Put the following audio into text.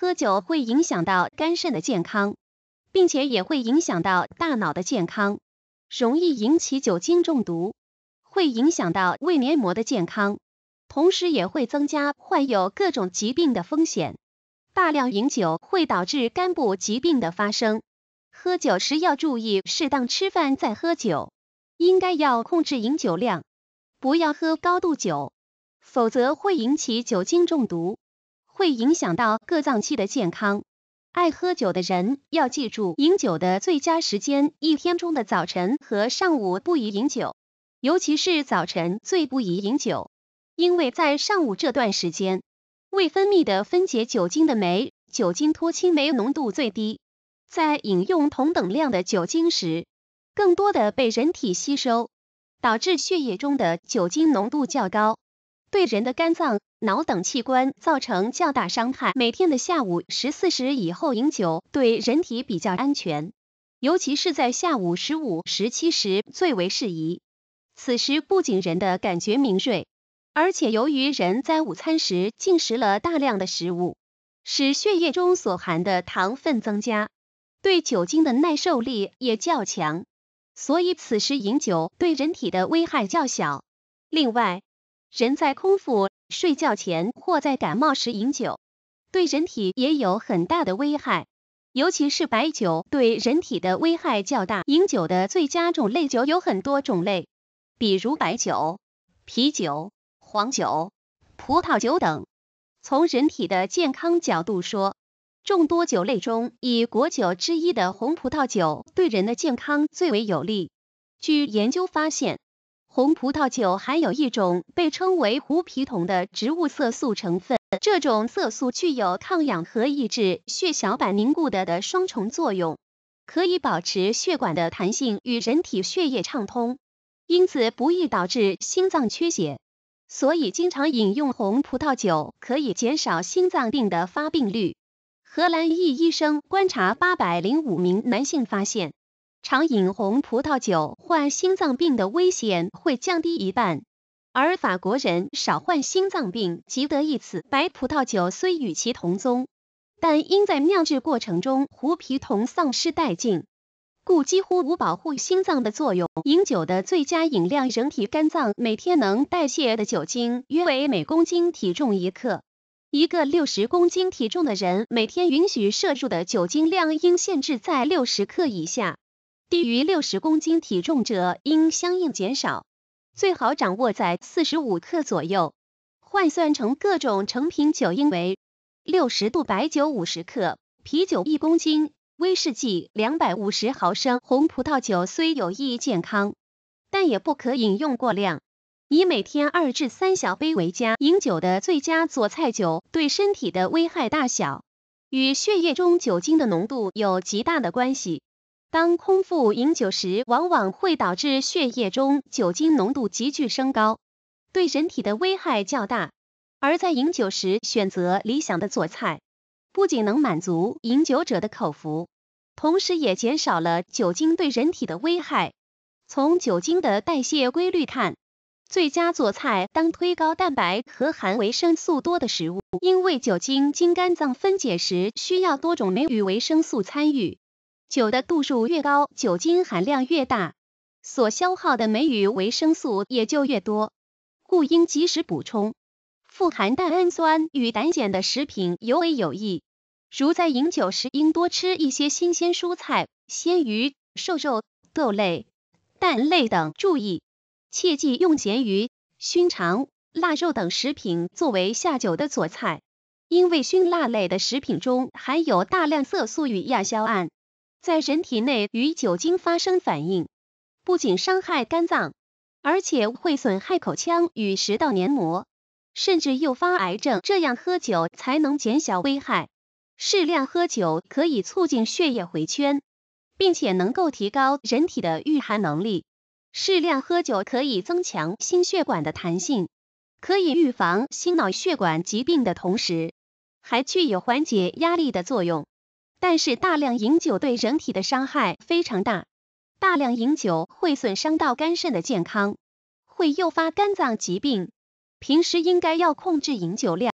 喝酒会影响到肝肾的健康，并且也会影响到大脑的健康，容易引起酒精中毒，会影响到胃黏膜的健康，同时也会增加患有各种疾病的风险。大量饮酒会导致肝部疾病的发生。喝酒时要注意适当吃饭再喝酒，应该要控制饮酒量，不要喝高度酒，否则会引起酒精中毒。会影响到各脏器的健康。爱喝酒的人要记住，饮酒的最佳时间，一天中的早晨和上午不宜饮酒，尤其是早晨最不宜饮酒，因为在上午这段时间，胃分泌的分解酒精的酶——酒精脱氢酶浓度最低，在饮用同等量的酒精时，更多的被人体吸收，导致血液中的酒精浓度较高。对人的肝脏、脑等器官造成较大伤害。每天的下午十四时以后饮酒对人体比较安全，尤其是在下午十五十七时最为适宜。此时不仅人的感觉敏锐，而且由于人在午餐时进食了大量的食物，使血液中所含的糖分增加，对酒精的耐受力也较强，所以此时饮酒对人体的危害较小。另外，人在空腹、睡觉前或在感冒时饮酒，对人体也有很大的危害，尤其是白酒对人体的危害较大。饮酒的最佳种类酒有很多种类，比如白酒、啤酒、黄酒、葡萄酒等。从人体的健康角度说，众多酒类中，以果酒之一的红葡萄酒对人的健康最为有利。据研究发现，红葡萄酒含有一种被称为胡皮酮的植物色素成分，这种色素具有抗氧和抑制血小板凝固的的双重作用，可以保持血管的弹性与人体血液畅通，因此不易导致心脏缺血。所以，经常饮用红葡萄酒可以减少心脏病的发病率。荷兰裔医生观察八百零五名男性发现。常饮红葡萄酒患心脏病的危险会降低一半，而法国人少患心脏病，即得一此。白葡萄酒虽与其同宗，但因在酿制过程中胡皮酮丧失殆尽，故几乎无保护心脏的作用。饮酒的最佳饮量，人体肝脏每天能代谢的酒精约为每公斤体重一克。一个六十公斤体重的人，每天允许摄入的酒精量应限制在六十克以下。低于六十公斤体重者应相应减少，最好掌握在四十五克左右。换算成各种成品酒，应为六十度白酒五十克，啤酒一公斤，威士忌两百五十毫升。红葡萄酒虽有益健康，但也不可饮用过量，以每天二至三小杯为佳。饮酒的最佳佐菜酒对身体的危害大小，与血液中酒精的浓度有极大的关系。当空腹饮酒时，往往会导致血液中酒精浓度急剧升高，对人体的危害较大。而在饮酒时选择理想的佐菜，不仅能满足饮酒者的口福，同时也减少了酒精对人体的危害。从酒精的代谢规律看，最佳佐菜当推高蛋白和含维生素多的食物，因为酒精经肝脏分解时需要多种酶与维生素参与。酒的度数越高，酒精含量越大，所消耗的酶与维生素也就越多，故应及时补充。富含蛋氨酸与胆碱的食品尤为有益，如在饮酒时应多吃一些新鲜蔬菜、鲜鱼、瘦肉、豆类、蛋类等。注意，切忌用咸鱼、熏肠、腊肉等食品作为下酒的佐菜，因为熏腊类的食品中含有大量色素与亚硝胺。在人体内与酒精发生反应，不仅伤害肝脏，而且会损害口腔与食道黏膜，甚至诱发癌症。这样喝酒才能减小危害。适量喝酒可以促进血液回圈，并且能够提高人体的御寒能力。适量喝酒可以增强心血管的弹性，可以预防心脑血管疾病的同时，还具有缓解压力的作用。但是大量饮酒对人体的伤害非常大，大量饮酒会损伤到肝肾的健康，会诱发肝脏疾病。平时应该要控制饮酒量。